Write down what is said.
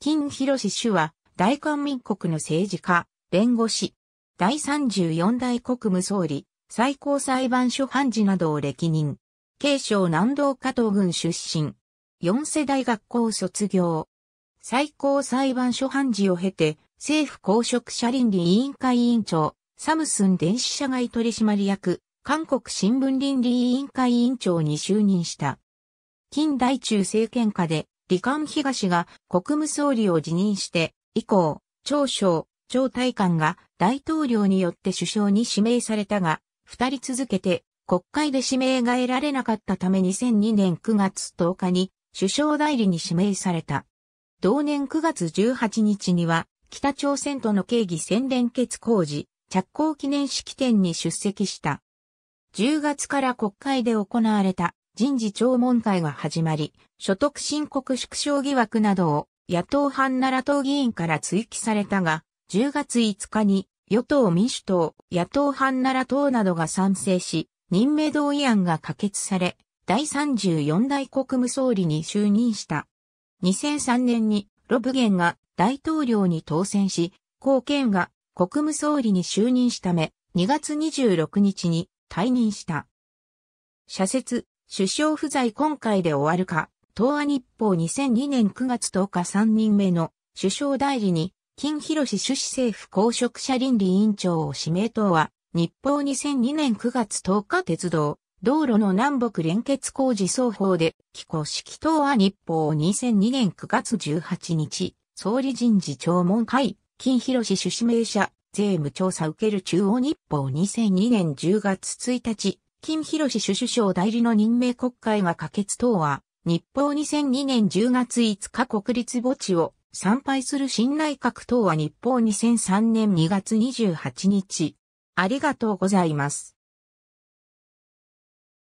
金博氏主は、大韓民国の政治家、弁護士、第34代国務総理、最高裁判所判事などを歴任。慶省南道加藤郡出身。四世代学校卒業。最高裁判所判事を経て、政府公職者倫理委員会委員長、サムスン電子社外取締役、韓国新聞倫理委員会委員長に就任した。近代中政権下で李官東が国務総理を辞任して、以降、長将、長大官が大統領によって首相に指名されたが、二人続けて国会で指名が得られなかったため2002年9月10日に首相代理に指名された。同年9月18日には、北朝鮮との経義宣伝結工事、着工記念式典に出席した。10月から国会で行われた人事聴聞会が始まり、所得申告縮小疑惑などを野党派奈良党議員から追記されたが、10月5日に与党民主党、野党派奈良党などが賛成し、任命同意案が可決され、第34代国務総理に就任した。2003年にロブゲンが大統領に当選し、後見が国務総理に就任しため、2月26日に退任した。社説、首相不在今回で終わるか、東亜日報2002年9月10日3人目の首相代理に、金博氏主旨政府公職者倫理委員長を指名党は、日報2002年9月10日鉄道、道路の南北連結工事双方で、寄稿式東は日報2002年9月18日、総理人事聴聞会、金博氏主指名者、税務調査受ける中央日報2002年10月1日、金博氏首相代理の任命国会が可決等は、日報2002年10月5日国立墓地を参拝する新内閣等は日報2003年2月28日。ありがとうございます。